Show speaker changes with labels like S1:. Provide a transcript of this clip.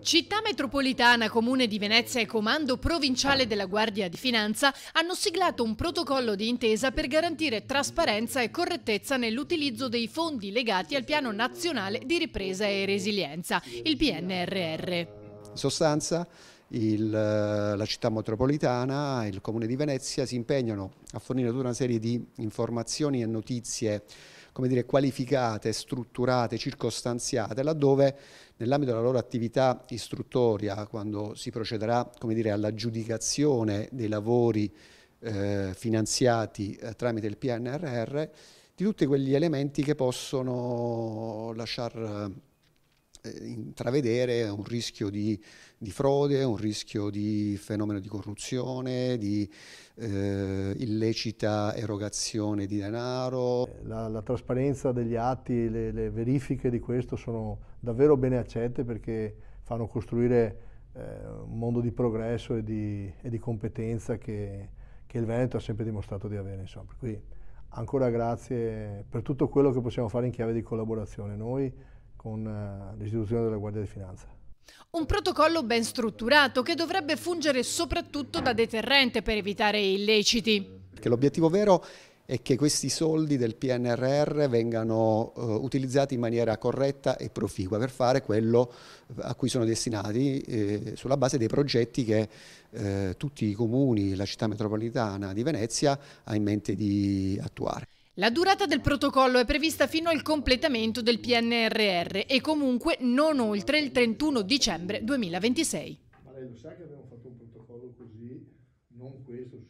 S1: Città metropolitana, comune di Venezia e comando provinciale della Guardia di Finanza hanno siglato un protocollo di intesa per garantire trasparenza e correttezza nell'utilizzo dei fondi legati al Piano Nazionale di Ripresa e Resilienza, il PNRR. In
S2: sostanza il, eh, la città metropolitana e il Comune di Venezia si impegnano a fornire tutta una serie di informazioni e notizie come dire, qualificate, strutturate, circostanziate, laddove nell'ambito della loro attività istruttoria, quando si procederà all'aggiudicazione dei lavori eh, finanziati eh, tramite il PNRR, di tutti quegli elementi che possono lasciare eh, intravedere un rischio di, di, frode, un rischio di fenomeno di corruzione, di eh, illecita erogazione di denaro.
S3: La, la trasparenza degli atti, le, le, verifiche di questo sono davvero bene accette perché fanno costruire eh, un mondo di progresso e di, e di competenza che, che, il Veneto ha sempre dimostrato di avere. Insomma. Per ancora grazie per tutto quello che possiamo fare in chiave di collaborazione. Noi, con eh, l'istituzione
S2: della Guardia di Finanza.
S1: Un protocollo ben strutturato che dovrebbe fungere soprattutto da deterrente per evitare illeciti.
S2: Perché l'obiettivo vero è che questi soldi del PNRR vengano eh, utilizzati in maniera corretta e proficua per fare quello eh, a cui sono destinati eh, sulla base dei progetti che eh, tutti i comuni, la città metropolitana di Venezia ha in mente di attuare.
S1: La durata del protocollo è prevista fino al completamento del PNRR e comunque non oltre il 31 dicembre 2026.
S3: Ma lei lo sa che abbiamo fatto un protocollo così, non questo.